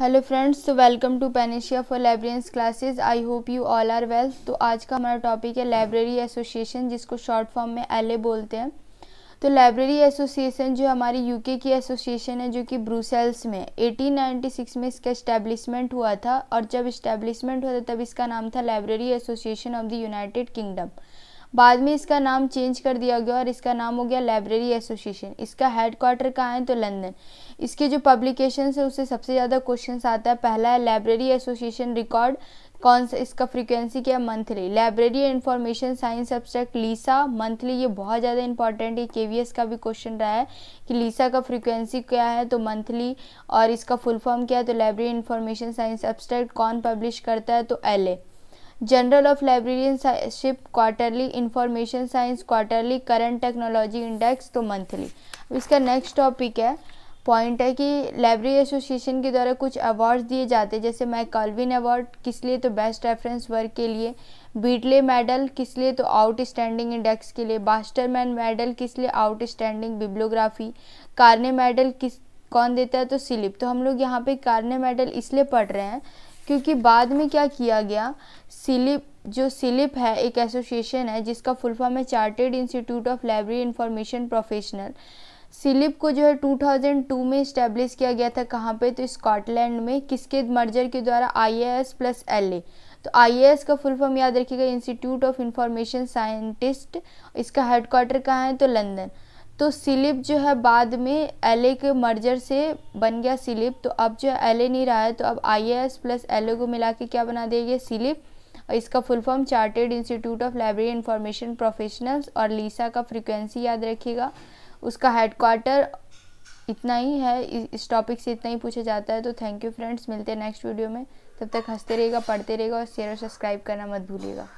hello friends तो welcome to Panacea for librarians classes I hope you all are well तो आज का हमारा टॉपिक है लाइब्रेरी एसोसिएशन जिसको शॉर्ट फॉर्म में एल बोलते हैं तो लाइब्रेरी एसोसिएशन जो हमारी यूके की एसोसिएशन है जो कि ब्रूसेल्स में 1896 में इसका इस्टेब्लिशमेंट हुआ था और जब इस्टेब्लिशमेंट हुआ था तब इसका नाम था library association of the United Kingdom बाद में इसका नाम चेंज कर दिया गया और इसका नाम हो गया लाइब्रेरी एसोसिएशन इसका हेडक्वार्टर कहाँ है तो लंदन इसके जो पब्लिकेशन है उससे सबसे ज़्यादा क्वेश्चन आता है पहला है लाइब्रेरी एसोसिएशन रिकॉर्ड कौन सा इसका फ्रीक्वेंसी क्या monthly library information science subject LISA monthly ये बहुत ज़्यादा इंपॉर्टेंट है के का भी क्वेश्चन रहा है कि लीसा का फ्रीक्वेंसी क्या है तो मंथली और इसका फुल फॉर्म क्या है तो लाइब्रेरी इंफॉर्मेशन साइंस सब्जेक्ट कौन पब्लिश करता है तो L A journal of librarianship quarterly information science quarterly current technology index तो मंथली अब इसका नेक्स्ट टॉपिक है पॉइंट है कि लाइब्रेरी एसोसिएशन के द्वारा कुछ अवार्ड्स दिए जाते हैं जैसे मैं कॉलविन अवार्ड किस लिए तो बेस्ट रेफरेंस वर्क के लिए बीटले मेडल किस लिए तो आउटस्टैंडिंग इंडेक्स के लिए बास्टरमैन मेडल किस लिए आउटस्टैंडिंग बिब्लोग्राफी कारने मेडल किस कौन देता है तो सिलिप तो हम लोग यहाँ पे कारने मेडल इसलिए पढ़ रहे हैं क्योंकि बाद में क्या किया गया सिलिप जो सिलिप है एक एसोसिएशन है जिसका फुल फॉर्म है chartered institute of library information professional CILIP को जो है 2002 में इस्टेब्लिश किया गया था कहाँ पे तो स्कॉटलैंड में किसके मर्जर के द्वारा आई प्लस एल तो आई का फुल फॉर्म याद रखिएगा इंस्टीट्यूट ऑफ इंफॉर्मेशन साइंटिस्ट इसका हेडक्वार्टर कहाँ है तो लंदन तो सिलिप जो है बाद में एल ए के मर्जर से बन गया सिलिप तो अब जो एल ए नहीं रहा है तो अब I S plus L A को मिला के क्या बना देंगे सिलिप और इसका full form chartered institute of library information professionals और लीसा का फ्रिक्वेंसी याद रखिएगा उसका हेडक्वार्टर इतना ही है इस टॉपिक से इतना ही पूछा जाता है तो थैंक यू फ्रेंड्स मिलते हैं नेक्स्ट वीडियो में तब तक हंसते रहेगा पढ़ते रहेगा और शेयर और सब्सक्राइब करना मत भूलिएगा